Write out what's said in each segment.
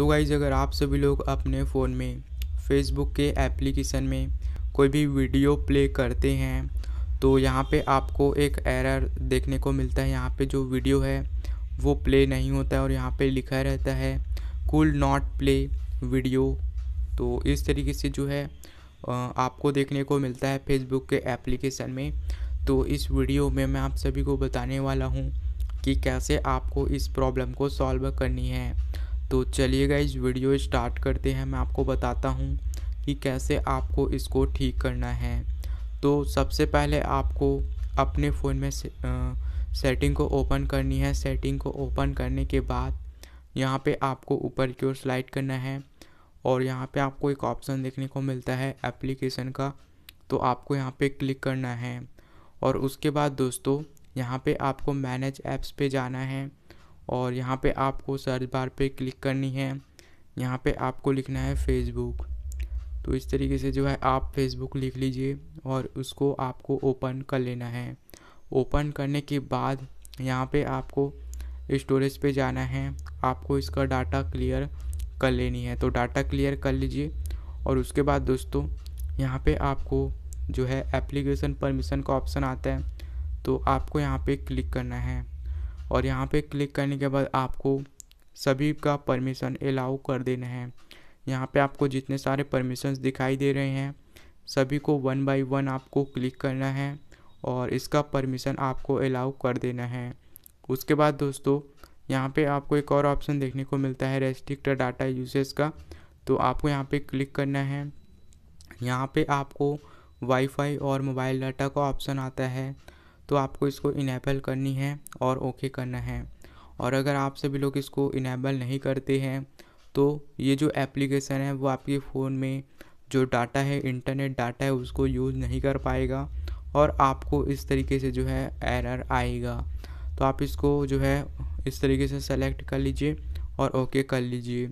तो गाइज़ अगर आप सभी लोग अपने फ़ोन में फेसबुक के एप्लीकेशन में कोई भी वीडियो प्ले करते हैं तो यहाँ पे आपको एक एरर देखने को मिलता है यहाँ पे जो वीडियो है वो प्ले नहीं होता है और यहाँ पे लिखा रहता है कुल नॉट प्ले वीडियो तो इस तरीके से जो है आपको देखने को मिलता है फेसबुक के एप्लीकेशन में तो इस वीडियो में मैं आप सभी को बताने वाला हूँ कि कैसे आपको इस प्रॉब्लम को सॉल्व करनी है तो चलिए गाइज वीडियो स्टार्ट करते हैं मैं आपको बताता हूँ कि कैसे आपको इसको ठीक करना है तो सबसे पहले आपको अपने फ़ोन में से, आ, सेटिंग को ओपन करनी है सेटिंग को ओपन करने के बाद यहाँ पे आपको ऊपर की ओर स्लाइड करना है और यहाँ पे आपको एक ऑप्शन देखने को मिलता है एप्लीकेशन का तो आपको यहाँ पे क्लिक करना है और उसके बाद दोस्तों यहाँ पे आपको मैनेज ऐप्स पे जाना है और यहाँ पे आपको सर्च बार पे क्लिक करनी है यहाँ पे आपको लिखना है फेसबुक तो इस तरीके से जो है आप फेसबुक लिख लीजिए और उसको आपको ओपन कर लेना है ओपन करने के बाद यहाँ पे आपको स्टोरेज पे जाना है आपको इसका डाटा क्लियर कर लेनी है तो डाटा क्लियर कर लीजिए और उसके बाद दोस्तों यहाँ पे आपको जो है एप्लीकेशन परमिशन का ऑप्शन आता है तो आपको यहाँ पे क्लिक करना है और यहाँ पे क्लिक करने के बाद आपको सभी का परमिशन अलाउ कर देना है यहाँ पे आपको जितने सारे परमिशंस दिखाई दे रहे हैं सभी को वन बाय वन आपको क्लिक करना है और इसका परमिशन आपको अलाउ कर देना है उसके बाद दोस्तों यहाँ पे आपको एक और ऑप्शन देखने को मिलता है रेस्ट्रिक्ट डाटा यूसेज का तो आपको यहाँ पे क्लिक करना है यहाँ पे आपको वाईफाई और मोबाइल डाटा का ऑप्शन आता है तो आपको इसको इनेबल करनी है और ओके करना है और अगर आप सभी लोग इसको इनेबल नहीं करते हैं तो ये जो एप्लीकेशन है वो आपके फ़ोन में जो डाटा है इंटरनेट डाटा है उसको यूज़ नहीं कर पाएगा और आपको इस तरीके से जो है एरर आएगा तो आप इसको जो है इस तरीके से सेलेक्ट कर लीजिए और ओके कर लीजिए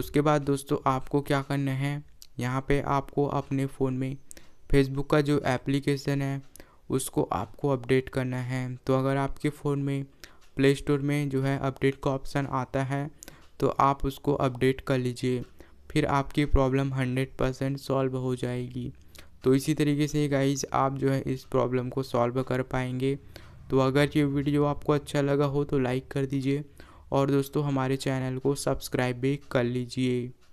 उसके बाद दोस्तों आपको क्या करना है यहाँ पे आपको अपने फ़ोन में फेसबुक का जो एप्लीकेशन है उसको आपको अपडेट करना है तो अगर आपके फ़ोन में प्ले स्टोर में जो है अपडेट का ऑप्शन आता है तो आप उसको अपडेट कर लीजिए फिर आपकी प्रॉब्लम हंड्रेड परसेंट सॉल्व हो जाएगी तो इसी तरीके से गाइज आप जो है इस प्रॉब्लम को सॉल्व कर पाएंगे तो अगर ये वीडियो आपको अच्छा लगा हो तो लाइक कर दीजिए और दोस्तों हमारे चैनल को सब्सक्राइब भी कर लीजिए